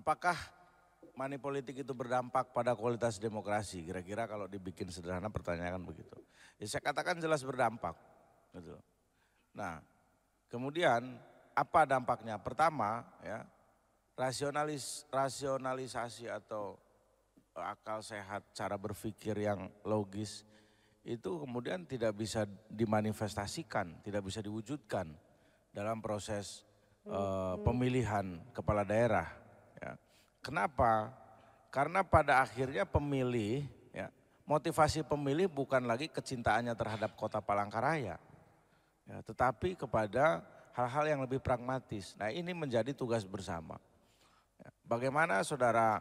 Apakah money politik itu berdampak pada kualitas demokrasi? Kira-kira kalau dibikin sederhana pertanyaan kan begitu. Ya saya katakan jelas berdampak. Gitu. Nah, kemudian apa dampaknya? Pertama, ya rasionalis rasionalisasi atau eh, akal sehat, cara berpikir yang logis itu kemudian tidak bisa dimanifestasikan, tidak bisa diwujudkan dalam proses uh, pemilihan kepala daerah Kenapa? Karena pada akhirnya pemilih, ya, motivasi pemilih bukan lagi kecintaannya terhadap kota Palangkaraya, ya, tetapi kepada hal-hal yang lebih pragmatis. Nah ini menjadi tugas bersama. Ya, bagaimana saudara,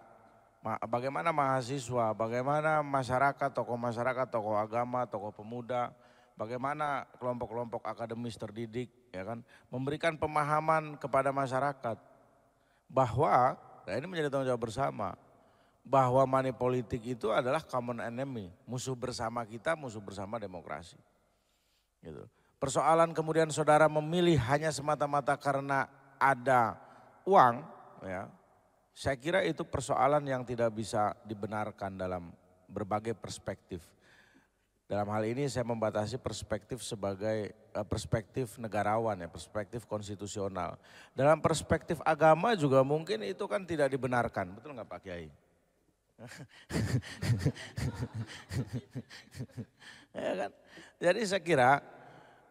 bagaimana mahasiswa, bagaimana masyarakat, tokoh masyarakat, tokoh agama, tokoh pemuda, bagaimana kelompok-kelompok akademis terdidik, ya kan, memberikan pemahaman kepada masyarakat bahwa Nah ini menjadi tanggung jawab bersama. Bahwa money politik itu adalah common enemy. Musuh bersama kita, musuh bersama demokrasi. Gitu. Persoalan kemudian saudara memilih hanya semata-mata karena ada uang, ya, saya kira itu persoalan yang tidak bisa dibenarkan dalam berbagai perspektif. Dalam hal ini saya membatasi perspektif sebagai eh, perspektif negarawan ya, perspektif konstitusional. Dalam perspektif agama juga mungkin itu kan tidak dibenarkan, betul nggak Pak Kiai? ya kan? Jadi saya kira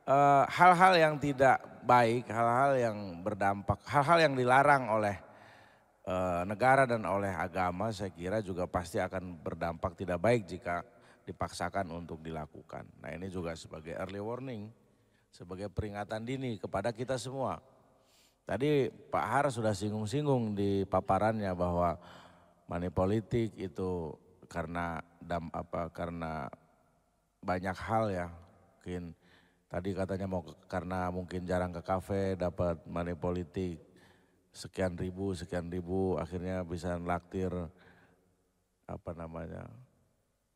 eh, hal-hal uh, yang tidak baik, hal-hal yang berdampak, hal-hal yang dilarang oleh eh, negara dan oleh agama saya kira juga pasti akan berdampak tidak baik jika dipaksakan untuk dilakukan. Nah ini juga sebagai early warning, sebagai peringatan dini kepada kita semua. Tadi Pak Har sudah singgung-singgung di paparannya bahwa money politik itu karena dam apa karena banyak hal ya mungkin tadi katanya mau karena mungkin jarang ke kafe dapat money politik sekian ribu sekian ribu akhirnya bisa laktir apa namanya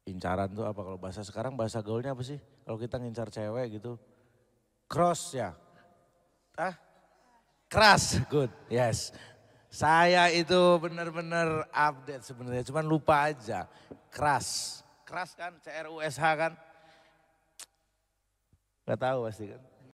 incaran tuh apa kalau bahasa sekarang bahasa gaulnya apa sih? Kalau kita ngincar cewek gitu. Cross ya. Ah? Keras, good. Yes. Saya itu benar-benar update sebenarnya, cuman lupa aja. Keras. Keras kan, C R kan? nggak tahu pasti kan.